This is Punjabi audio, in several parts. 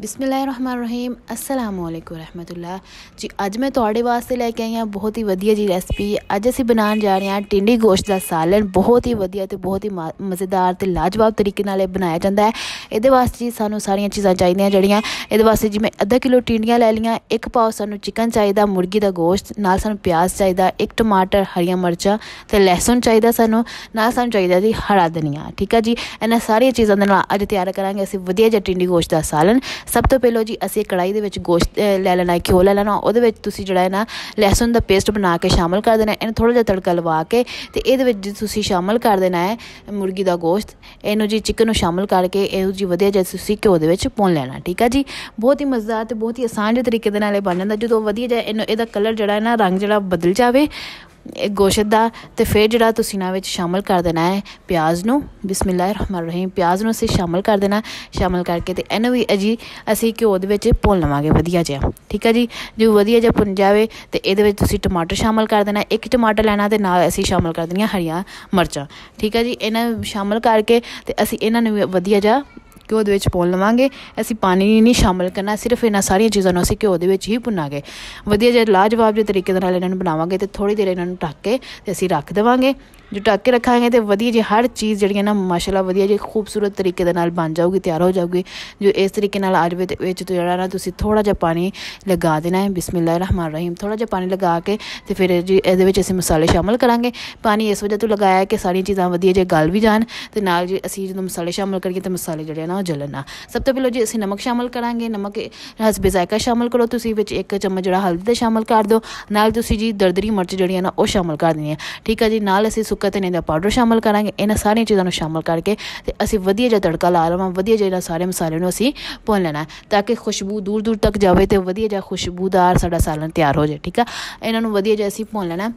ਬਿਸਮਿਲ੍ਲਾਹਿਰਰਹਿਮਾਨਿਰਰਹੀਮ ਅਸਲਾਮੁ ਅਲੈਕੁਮ ਰਹਿਮਤੁਲਲਾਹ ਜੀ ਅੱਜ ਮੈਂ ਤੁਹਾਡੇ ਵਾਸਤੇ ਲੈ ਕੇ ਆਈ ਹਾਂ ਬਹੁਤ ਹੀ ਵਧੀਆ ਜੀ ਰੈਸਪੀ ਅੱਜ ਅਸੀਂ ਬਣਾਉਣ ਜਾ ਰਹੇ ਹਾਂ ਟਿੰਡੀ ਗੋਸ਼ਤ ਦਾ ਸਾਲਨ ਬਹੁਤ ਹੀ ਵਧੀਆ ਤੇ ਬਹੁਤ ਹੀ ਮਜ਼ੇਦਾਰ ਤੇ ਲਾਜਵਾਬ ਤਰੀਕੇ ਨਾਲ ਇਹ ਬਣਾਇਆ ਜਾਂਦਾ ਹੈ ਇਹਦੇ ਵਾਸਤੇ ਜੀ ਸਾਨੂੰ ਸਾਰੀਆਂ ਚੀਜ਼ਾਂ ਚਾਹੀਦੀਆਂ ਜਿਹੜੀਆਂ ਇਹਦੇ ਵਾਸਤੇ ਜੀ ਮੈਂ ਅੱਧਾ ਕਿਲੋ ਟਿੰਡੀਆਂ ਲੈ ਲਈਆਂ ਇੱਕ ਪਾਉ ਸਾਨੂੰ ਚਿਕਨ ਚਾਹੀਦਾ ਮੁਰਗੀ ਦਾ ਗੋਸ਼ਤ ਨਾਲ ਸਾਨੂੰ ਪਿਆਜ਼ ਚਾਹੀਦਾ ਇੱਕ ਟਮਾਟਰ ਹਰੀਆਂ ਮਿਰਚਾਂ ਤੇ ਲਹਿਸਨ ਚਾਹੀਦਾ ਸਾਨੂੰ ਨਾਲ ਸਾਨੂੰ ਚਾਹੀਦਾ ਜੀ ਹਰਾ ਧਨੀਆ ਠੀਕ ਹੈ ਜੀ ਇਹਨਾਂ ਸਾਰੀਆਂ ਚੀਜ਼ਾਂ ਦੇ ਨਾਲ ਅੱਜ ਤਿਆਰ ਕਰਾਂਗੇ ਅਸੀਂ ਵਧੀਆ ਜਿਹਾ ਟਿੰਡੀ ਗੋਸ਼ਤ ਦਾ ਸਾਲਨ ਸਭ ਤੋਂ ਪਹਿਲਾਂ ਜੀ ਅਸੀਂ ਕੜਾਈ ਦੇ ਵਿੱਚ ਗੋਸ਼ਤ ਲੈ ਲੈਣਾ ਘਿਓ ਲੈ ਲੈਣਾ ਉਹਦੇ ਵਿੱਚ ਤੁਸੀਂ ਜਿਹੜਾ ਹੈ ਨਾ ਲਹਿਸਨ ਦਾ ਪੇਸਟ ਬਣਾ ਕੇ ਸ਼ਾਮਲ ਕਰ ਦੇਣਾ ਇਹਨੂੰ ਥੋੜਾ ਜਿਹਾ ਤੜਕਾ ਲਵਾ ਕੇ ਤੇ ਇਹਦੇ ਵਿੱਚ ਤੁਸੀਂ ਸ਼ਾਮਲ ਕਰ ਦੇਣਾ ਹੈ ਮੁਰਗੀ ਦਾ ਗੋਸ਼ਤ ਇਹਨੂੰ ਜੀ ਚਿਕਨ ਨੂੰ ਸ਼ਾਮਲ ਕਰਕੇ ਇਹੋ ਜੀ ਵਧੀਆ ਜਿਹਾ ਤੁਸੀਂ ਘਿਓ ਦੇ ਵਿੱਚ ਭੁੰਨ ਲੈਣਾ ਠੀਕ ਹੈ ਜੀ ਬਹੁਤ ਹੀ ਮਜ਼ੇਦਾਰ ਤੇ ਬਹੁਤ ਹੀ ਆਸਾਨ ਜਿਹੇ ਤਰੀਕੇ ਦੇ ਨਾਲ ਇਹ ਬਣ ਜਾਂਦਾ ਜਦੋਂ ਵਧੀਆ ਜਿਹਾ ਇਹਨੂੰ ਇਹਦਾ ਕਲਰ ਜਿਹੜਾ ਹੈ ਨਾ ਰੰਗ ਜਿਹੜਾ ਬਦਲ ਜਾਵੇ ਗੋਸ਼ਤ ਦਾ ਤੇ ਫਿਰ ਜਿਹੜਾ ਤੁਸੀਂ ਨਾ ਵਿੱਚ ਸ਼ਾਮਲ ਕਰ ਦੇਣਾ ਹੈ ਪਿਆਜ਼ ਨੂੰ ਬਿਸਮਿਲ੍ਲਾਹਿਰ ਰਹਿਮਾਨ ਰਹੀਮ ਪਿਆਜ਼ ਨੂੰ ਅਸੀਂ ਸ਼ਾਮਲ ਕਰ ਦੇਣਾ ਸ਼ਾਮਲ ਕਰਕੇ ਤੇ ਇਹਨੂੰ ਵੀ ਅਜੀ ਅਸੀਂ ਘਿਓ ਦੇ ਵਿੱਚ ਭੁੰਨ ਲਵਾਂਗੇ ਵਧੀਆ ਜਿਹਾ ਠੀਕ ਹੈ ਜੀ ਜੇ ਵਧੀਆ ਜਿਹਾ ਭੁੰਨ ਜਾਵੇ ਤੇ ਇਹਦੇ ਵਿੱਚ ਤੁਸੀਂ ਟਮਾਟਰ ਸ਼ਾਮਲ ਕਰ ਦੇਣਾ ਇੱਕ ਟਮਾਟਰ ਲੈਣਾ ਤੇ ਨਾਲ ਅਸੀਂ ਸ਼ਾਮਲ ਕਰ ਦੇਣੀਆਂ ਹਰੀਆਂ ਮਿਰਚਾਂ ਠੀਕ ਹੈ ਜੀ ਇਹਨਾਂ ਸ਼ਾਮਲ ਕਰਕੇ ਤੇ ਅਸੀਂ ਇਹਨਾਂ ਨੂੰ ਵਧੀਆ ਜਿਹਾ ਘਿਓ ਦੇ ਵਿੱਚ ਪੋਲ ਲਵਾਂਗੇ ਅਸੀਂ ਪਾਣੀ ਨਹੀਂ ਸ਼ਾਮਿਲ ਕਰਨਾ ਸਿਰਫ ਇਹਨਾਂ ਸਾਰੀਆਂ ਚੀਜ਼ਾਂ ਨੂੰ ਅਸੀਂ ਘਿਓ ਦੇ ਵਿੱਚ ਹੀ ਭੁੰਨਾਂਗੇ ਵਧੀਆ ਜੇ ਲਾਜਵਾਬ ਜੇ ਤਰੀਕੇ ਨਾਲ ਇਹਨਾਂ ਨੂੰ ਬਣਾਵਾਂਗੇ ਤੇ ਥੋੜੀ ਦੇਰ ਇਹਨਾਂ ਨੂੰ ਢੱਕ ਕੇ ਤੇ ਅਸੀਂ ਰੱਖ ਦੇਵਾਂਗੇ ਜੋ ਢੱਕ ਕੇ ਰੱਖਾਂਗੇ ਤੇ ਵਧੀਆ ਜੀ ਹਰ ਚੀਜ਼ ਜਿਹੜੀ ਹੈ ਨਾ ਮਾਸ਼ਾਅੱਲਾ ਵਧੀਆ ਜੀ ਖੂਬਸੂਰਤ ਤਰੀਕੇ ਦੇ ਨਾਲ ਬਣ ਜਾਊਗੀ ਤਿਆਰ ਹੋ ਜਾਊਗੀ ਜੋ ਇਸ ਤਰੀਕੇ ਨਾਲ ਆਜਵੇ ਤੇ ਵਿੱਚ ਜਿਹੜਾ ਨਾ ਤੁਸੀਂ ਥੋੜਾ ਜਿਹਾ ਪਾਣੀ ਲਗਾ ਦੇਣਾ ਹੈ ਬਿਸਮਿਲ੍ਲਾਹਿਰ ਰਹਿਮਾਨ ਰਹੀਮ ਥੋੜਾ ਜਿਹਾ ਪਾਣੀ ਲਗਾ ਕੇ ਤੇ ਫਿਰ ਜੀ ਇਹਦੇ ਵਿੱਚ ਅਸੀਂ ਮਸਾਲੇ ਸ਼ਾਮਲ ਕਰਾਂਗੇ ਪਾਣੀ ਇਸ ਵਜ੍ਹਾ ਤੋਂ ਲਗਾਇਆ ਕਿ ਸਾਰੀਆਂ ਚੀਜ਼ਾਂ ਵਧੀਆ ਜੇ ਗਲ ਵੀ ਜਾਣ ਤੇ ਨਾਲ ਜੀ ਅਸੀਂ ਜਦੋਂ ਮਸਾਲੇ ਸ਼ਾਮਲ ਕਰੀਏ ਤੇ ਮਸਾਲੇ ਜਿਹੜੇ ਨਾ ਨਾ ਜਲਣਾ ਸਭ ਤੋਂ ਪਹਿਲਾਂ ਜੀ ਅਸੀਂ ਨਮਕ ਸ਼ਾਮਲ ਕਰਾਂਗੇ ਨਮਕ ਹਸਬੇ ਜ਼ਾਇਕਾ ਸ਼ਾਮਲ ਕਰੋ ਤੁਸੀਂ ਵਿੱਚ ਇੱਕ ਚਮਚ ਜਿਹੜਾ ਹਲਦੀ ਦਾ ਸ਼ਾਮਲ ਕਰ ਦਿਓ ਨਾਲ ਤੁਸੀਂ ਜੀ ਦਰਦਰੀ ਮਿਰਚ ਜਿਹੜੀਆਂ ਨਾ ਉਹ ਸ਼ਾਮਲ ਕਰ ਦੇਣੀਆਂ ਠੀਕ ਹੈ ਜੀ ਨਾਲ ਅਸੀਂ ਸੁੱਕਾ ਧਨੇ ਦਾ ਪਾਊਡਰ ਸ਼ਾਮਲ ਕਰਾਂਗੇ ਇਹਨਾਂ ਸਾਰੀਆਂ ਚੀਜ਼ਾਂ ਨੂੰ ਸ਼ਾਮਲ ਕਰਕੇ ਤੇ ਅਸੀਂ ਵਧੀਆ ਜਿਹਾ ਤੜਕਾ ਲਾ ਲਵਾਂ ਵਧੀਆ ਜਿਹਾ ਸਾਰੇ ਮਸਾਲੇ ਨੂੰ ਅਸੀਂ ਭੁੰਨ ਲੈਣਾ ਤਾਂ ਕਿ ਖੁਸ਼ਬੂ ਦੂਰ ਦੂਰ ਤੱਕ ਜਾਵੇ ਤੇ ਵਧੀਆ ਜਿਹਾ ਖੁਸ਼ਬੂਦਾਰ ਸਾਡਾ ਸਾਲਨ ਤਿਆਰ ਹੋ ਜਾਏ ਠੀਕ ਹੈ ਇਹਨਾਂ ਨੂੰ ਵਧੀਆ ਜਿਹਾ ਅਸੀਂ ਭੁੰਨ ਲੈਣਾ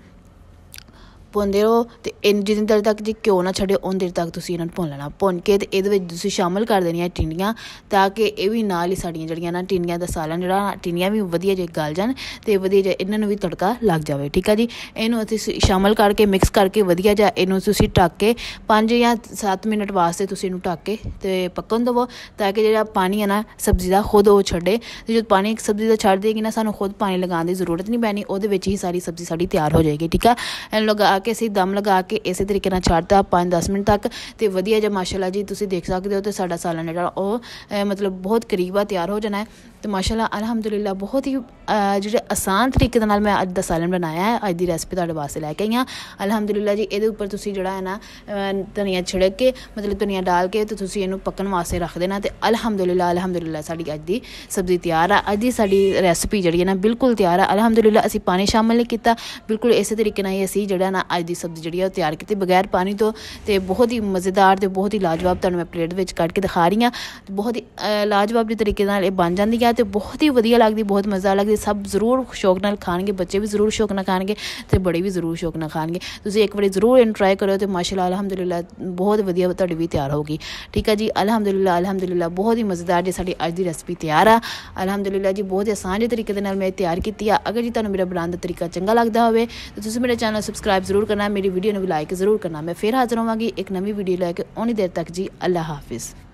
ਪੁੰਦੇ ਰਹੋ ਤੇ ਇਨ ਜਿੰਨੀ ਦੇਰ ਤੱਕ ਜੇ ਕਿਉਂ ਨਾ ਛੱਡੇ ਉਨ ਦਿਨ ਤੱਕ ਤੁਸੀਂ ਇਹਨਾਂ ਨੂੰ ਭੁੰਨ ਲੈਣਾ ਭੁੰਨ ਕੇ ਤੇ ਇਹਦੇ ਵਿੱਚ ਤੁਸੀਂ ਸ਼ਾਮਲ ਕਰ ਦੇਣੀਆਂ ਟਿੰਡੀਆਂ ਤਾਂ ਕਿ ਇਹ ਵੀ ਨਾਲ ਹੀ ਸਾਡੀਆਂ ਜਿਹੜੀਆਂ ਨਾ ਟਿੰਡੀਆਂ ਦਾ ਸਾਲਾ ਜਿਹੜਾ ਟਿੰਡੀਆਂ ਵੀ ਵਧੀਆ ਜੇ ਗਲ ਜਾਣ ਤੇ ਵਧੀਆ ਜੇ ਇਹਨਾਂ ਨੂੰ ਵੀ ਤੜਕਾ ਲੱਗ ਜਾਵੇ ਠੀਕ ਆ ਜੀ ਇਹਨੂੰ ਅਸੀਂ ਸ਼ਾਮਲ ਕਰਕੇ ਮਿਕਸ ਕਰਕੇ ਵਧੀਆ ਜਾਂ ਇਹਨੂੰ ਤੁਸੀਂ ਟੱਕ ਕੇ 5 ਜਾਂ 7 ਮਿੰਟ ਵਾਸਤੇ ਤੁਸੀਂ ਇਹਨੂੰ ਟੱਕ ਕੇ ਤੇ ਪੱਕਣ ਦਿਵੋ ਤਾਂ ਕਿ ਜਿਹੜਾ ਪਾਣੀ ਹੈ ਨਾ ਸਬਜ਼ੀ ਦਾ ਖੁਦ ਉਹ ਛੱਡੇ ਤੇ ਜਦ ਪਾਣੀ ਇੱਕ ਸਬਜ਼ੀ ਦਾ ਛੱਡ ਦੇਗੀ ਨਾ ਸਾਨੂੰ ਖੁਦ ਪਾਣੀ ਲਗਾਉਣ ਦੀ ਜ਼ਰੂਰਤ ਨਹੀਂ ਪੈਣੀ ਉਹਦੇ ਵਿੱਚ ਹੀ ਸਾਰੀ ਸਬਜ਼ੀ ਸਾਡੀ ਤਿਆਰ ਹੋ ਜਾਏਗੀ ਠੀਕ ਆ ਇਹਨੂੰ ਲਗਾ ਕੇ ਅਸੀਂ ਦਮ ਲਗਾ ਕੇ ਇਸੇ ਤਰੀਕੇ ਨਾਲ ਛੱਡਦਾ 5-10 ਮਿੰਟ ਤੱਕ ਤੇ ਵਧੀਆ ਜਿਹਾ ਮਾਸ਼ਾਅੱਲਾ ਜੀ ਤੁਸੀਂ ਦੇਖ ਸਕਦੇ ਹੋ ਤੇ ਸਾਡਾ ਸਾਲਨ ਜਿਹੜਾ ਉਹ ਮਤਲਬ ਬਹੁਤ ਕਰੀਬਾ ਤਿਆਰ ਹੋ ਜਾਣਾ ਹੈ ਤੇ ਮਾਸ਼ਾਅੱਲਾ ਅਲਹਮਦੁਲਿਲਾ ਬਹੁਤ ਹੀ ਜਿਹੜੇ ਆਸਾਨ ਤਰੀਕੇ ਨਾਲ ਮੈਂ ਅੱਜ ਦਾ ਸਾਲਨ ਬਣਾਇਆ ਹੈ ਅੱਜ ਦੀ ਰੈਸਪੀ ਤੁਹਾਡੇ ਵਾਸਤੇ ਲੈ ਕੇ ਆਈ ਆ ਅਲਹਮਦੁਲਿਲਾ ਜੀ ਇਹਦੇ ਉੱਪਰ ਤੁਸੀਂ ਜਿਹੜਾ ਹੈ ਨਾ ਧਨੀਆ ਛਿੜਕ ਕੇ ਮਤਲਬ ਧਨੀਆ ਡਾਲ ਕੇ ਤੇ ਤੁਸੀਂ ਇਹਨੂੰ ਪੱਕਣ ਵਾਸਤੇ ਰੱਖ ਦੇਣਾ ਤੇ ਅਲਹਮਦੁਲਿਲਾ ਅਲਹਮਦੁਲਿਲਾ ਸਾਡੀ ਅੱਜ ਦੀ ਸਬਜ਼ੀ ਤਿਆਰ ਆ ਅੱਜ ਦੀ ਸਾਡੀ ਰੈਸਪੀ ਜਿਹੜੀ ਹੈ ਨਾ ਬਿਲਕੁਲ ਤਿਆਰ ਆ ਅਲਹਮਦੁਲਿਲਾ ਅਸੀਂ ਪਾਣੀ ਸ਼ਾਮਲ ਨਹੀਂ ਕੀਤਾ ਬਿਲਕੁਲ ਇਸੇ ਤਰੀਕੇ ਨਾਲ ਹੀ ਅਸੀਂ ਜਿਹੜਾ ਨਾ ਅੱਜ ਦੀ ਸਬਜ਼ੀ ਜਿਹੜੀ ਹੈ ਉਹ ਤਿਆਰ ਕੀਤੀ ਬਗੈਰ ਪਾਣੀ ਤੋਂ ਤੇ ਬਹੁਤ ਹੀ ਮਜ਼ੇਦਾਰ ਤੇ ਬਹੁਤ ਹੀ ਲਾਜਵਾਬ ਤੁਹਾਨੂੰ ਮੈਂ ਪਲੇਟ ਵਿੱਚ ਕੱਢ ਕੇ ਦਿਖਾ ਰਹੀ ਆ ਬਹੁਤ ਹੀ ਲਾਜਵਾਬ ਦੇ ਤਰੀਕੇ ਨਾਲ ਇਹ ਬਣ ਜਾਂਦੀ ਹੈ ਆ ਤੇ ਬਹੁਤ ਹੀ ਵਧੀਆ ਲੱਗਦੀ ਬਹੁਤ ਮਜ਼ਾ ਲੱਗਦੀ ਸਭ ਜ਼ਰੂਰ ਸ਼ੌਕ ਨਾਲ ਖਾਣਗੇ ਬੱਚੇ ਵੀ ਜ਼ਰੂਰ ਸ਼ੌਕ ਨਾਲ ਖਾਣਗੇ ਤੇ ਬੜੇ ਵੀ ਜ਼ਰੂਰ ਸ਼ੌਕ ਨਾਲ ਖਾਣਗੇ ਤੁਸੀਂ ਇੱਕ ਵਾਰੀ ਜ਼ਰੂਰ ਇਹਨੂੰ ਟਰਾਈ ਕਰਿਓ ਤੇ ਮਾਸ਼ਾਅੱਲਾ ਅਲਹਮਦੁਲਿਲਾ ਬਹੁਤ ਵਧੀਆ ਤੁਹਾਡੀ ਵੀ ਤਿਆਰ ਹੋਗੀ ਠੀਕ ਹੈ ਜੀ ਅਲਹਮਦੁਲਿਲਾ ਅਲਹਮਦੁਲਿਲਾ ਬਹੁਤ ਹੀ ਮਜ਼ੇਦਾਰ ਜੀ ਸਾਡੀ ਅੱਜ ਦੀ ਰੈਸਪੀ ਤਿਆਰ ਆ ਅਲਹਮਦੁਲਿਲਾ ਜੀ ਬਹੁਤ ਹੀ ਆਸਾਨ ਜਿਹੇ ਤਰੀਕੇ ਦੇ ਨਾਲ ਮੈਂ ਤਿਆਰ ਕੀਤੀ ਆ ਅਗਰ ਜੀ ਤੁਹਾਨੂੰ ਮੇਰਾ ਬਣਾਉਣ ਦਾ ਤਰੀਕਾ ਚੰਗਾ ਲੱਗਦਾ ਹੋਵੇ ਤਾਂ ਤੁਸੀਂ ਮੇਰੇ ਚੈਨਲ ਸਬਸਕ੍ਰਾਈਬ ਜ਼ਰੂਰ ਕਰਨਾ ਮੇਰੀ ਵੀਡੀਓ ਨੂੰ ਵੀ ਲਾਈਕ ਜ਼ਰੂਰ ਕਰਨਾ ਮੈਂ ਫੇਰ ਹਾਜ਼ਰ ਹੋਵਾਂਗੀ ਇੱਕ ਨਵੀਂ ਵੀਡੀਓ ਲੈ ਕੇ ਉਨੀ ਦੇਰ ਤੱਕ ਜੀ ਅੱਲਾਹ ਹਾਫਿਜ਼